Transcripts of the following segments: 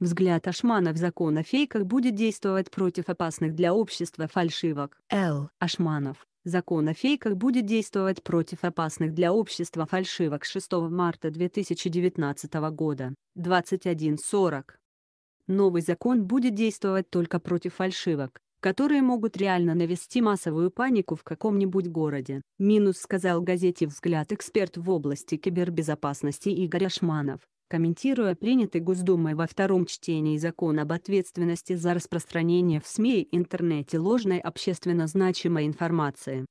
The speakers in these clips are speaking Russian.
Взгляд Ашманов в закон о фейках будет действовать против опасных для общества фальшивок. Л. Ашманов. Закон о фейках будет действовать против опасных для общества фальшивок 6 марта 2019 года, 21.40. Новый закон будет действовать только против фальшивок, которые могут реально навести массовую панику в каком-нибудь городе. Минус сказал газете «Взгляд» эксперт в области кибербезопасности Игорь Ашманов. Комментируя принятый Госдумой во втором чтении закон об ответственности за распространение в СМИ и интернете ложной общественно значимой информации,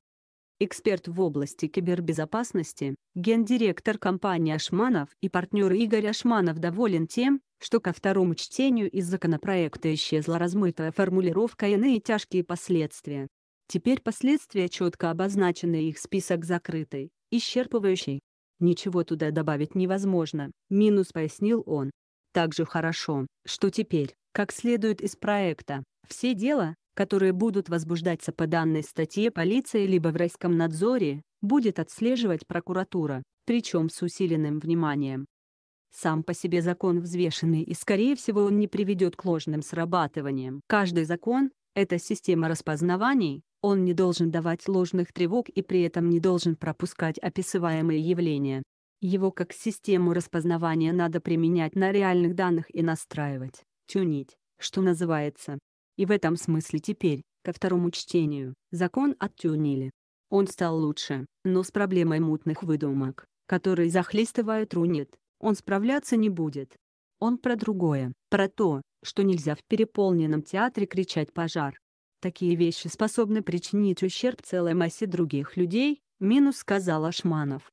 эксперт в области кибербезопасности, гендиректор компании Ашманов и партнер Игорь Ашманов доволен тем, что ко второму чтению из законопроекта исчезла размытая формулировка и «иные тяжкие последствия». Теперь последствия четко обозначены и их список закрытый, исчерпывающий. Ничего туда добавить невозможно, минус пояснил он. Также хорошо, что теперь, как следует из проекта, все дела, которые будут возбуждаться по данной статье полиции либо в райском надзоре, будет отслеживать прокуратура, причем с усиленным вниманием. Сам по себе закон взвешенный и скорее всего он не приведет к ложным срабатываниям. Каждый закон – это система распознаваний, он не должен давать ложных тревог и при этом не должен пропускать описываемые явления. Его как систему распознавания надо применять на реальных данных и настраивать, тюнить, что называется. И в этом смысле теперь, ко второму чтению, закон оттюнили. Он стал лучше, но с проблемой мутных выдумок, которые захлестывают рунет, он справляться не будет. Он про другое, про то, что нельзя в переполненном театре кричать «пожар», Такие вещи способны причинить ущерб целой массе других людей, минус сказал Ашманов.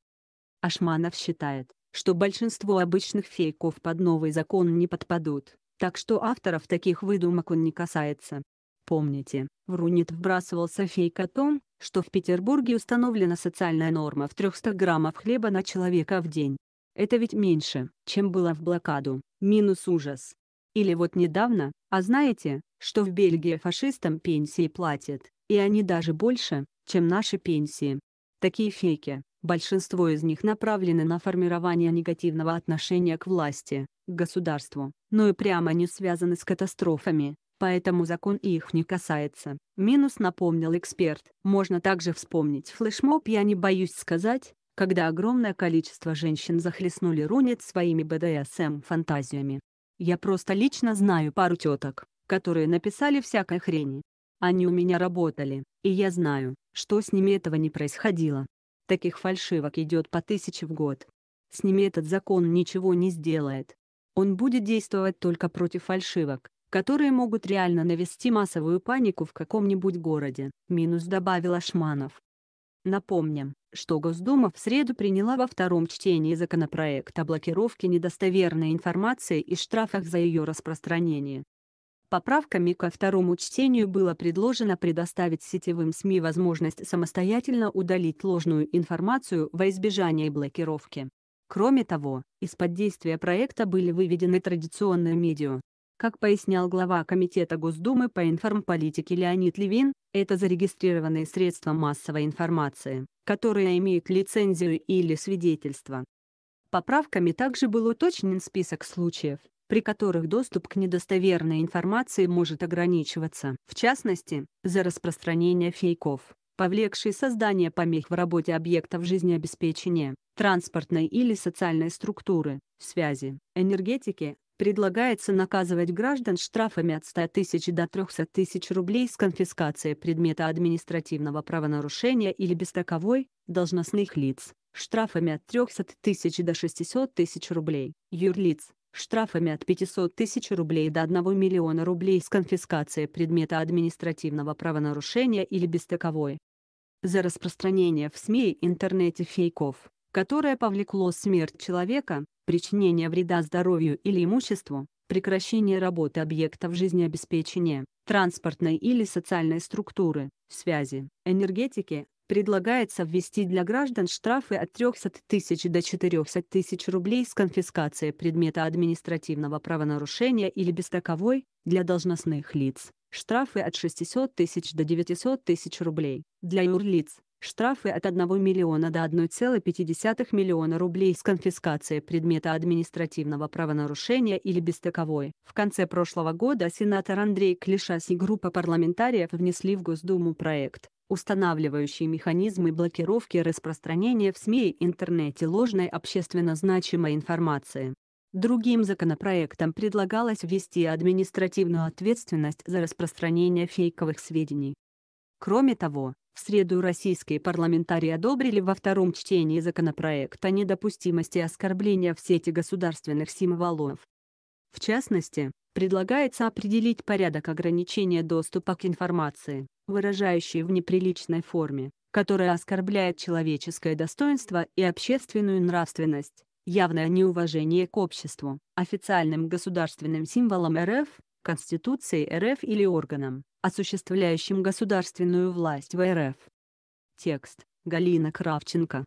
Ашманов считает, что большинство обычных фейков под новый закон не подпадут, так что авторов таких выдумок он не касается. Помните, в Рунит вбрасывался фейк о том, что в Петербурге установлена социальная норма в 300 граммов хлеба на человека в день. Это ведь меньше, чем было в блокаду, минус ужас. Или вот недавно, а знаете, что в Бельгии фашистам пенсии платят, и они даже больше, чем наши пенсии. Такие фейки, большинство из них направлены на формирование негативного отношения к власти, к государству, но и прямо не связаны с катастрофами, поэтому закон их не касается. Минус напомнил эксперт. Можно также вспомнить флешмоб «Я не боюсь сказать», когда огромное количество женщин захлестнули Рунет своими БДСМ-фантазиями. Я просто лично знаю пару теток, которые написали всякой хрени. Они у меня работали, и я знаю, что с ними этого не происходило. Таких фальшивок идет по тысяче в год. С ними этот закон ничего не сделает. Он будет действовать только против фальшивок, которые могут реально навести массовую панику в каком-нибудь городе, минус добавила Шманов. Напомним, что Госдума в среду приняла во втором чтении законопроект о блокировке недостоверной информации и штрафах за ее распространение. Поправками ко второму чтению было предложено предоставить сетевым СМИ возможность самостоятельно удалить ложную информацию во избежание блокировки. Кроме того, из-под действия проекта были выведены традиционные медиа. Как пояснял глава Комитета Госдумы по информполитике Леонид Левин, это зарегистрированные средства массовой информации, которые имеют лицензию или свидетельство. Поправками также был уточнен список случаев, при которых доступ к недостоверной информации может ограничиваться, в частности, за распространение фейков, повлекшие создание помех в работе объектов жизнеобеспечения, транспортной или социальной структуры, связи, энергетики, предлагается наказывать граждан штрафами от 100 тысяч до 300 тысяч рублей с конфискацией предмета административного правонарушения или без таковой, должностных лиц, штрафами от 300 тысяч до 600 тысяч рублей, юрлиц, штрафами от 500 тысяч рублей до 1 миллиона рублей с конфискацией предмета административного правонарушения или без таковой. За распространение в СМИ и интернете фейков, которое повлекло смерть человека, причинение вреда здоровью или имуществу, прекращение работы объектов жизнеобеспечения, транспортной или социальной структуры, связи, энергетики, предлагается ввести для граждан штрафы от 300 тысяч до 400 тысяч рублей с конфискацией предмета административного правонарушения или без таковой для должностных лиц, штрафы от 600 тысяч до 900 тысяч рублей, для юрлиц, штрафы от 1 миллиона до 1,5 миллиона рублей с конфискацией предмета административного правонарушения или без таковой. В конце прошлого года сенатор Андрей Клишас и группа парламентариев внесли в Госдуму проект устанавливающий механизмы блокировки распространения в СМИ и интернете ложной общественно значимой информации. Другим законопроектом предлагалось ввести административную ответственность за распространение фейковых сведений. Кроме того, в среду российские парламентарии одобрили во втором чтении законопроект о недопустимости оскорбления в сети государственных символов. В частности, предлагается определить порядок ограничения доступа к информации, выражающей в неприличной форме, которая оскорбляет человеческое достоинство и общественную нравственность, явное неуважение к обществу, официальным государственным символам РФ, Конституции РФ или органам, осуществляющим государственную власть в РФ. Текст. Галина Кравченко.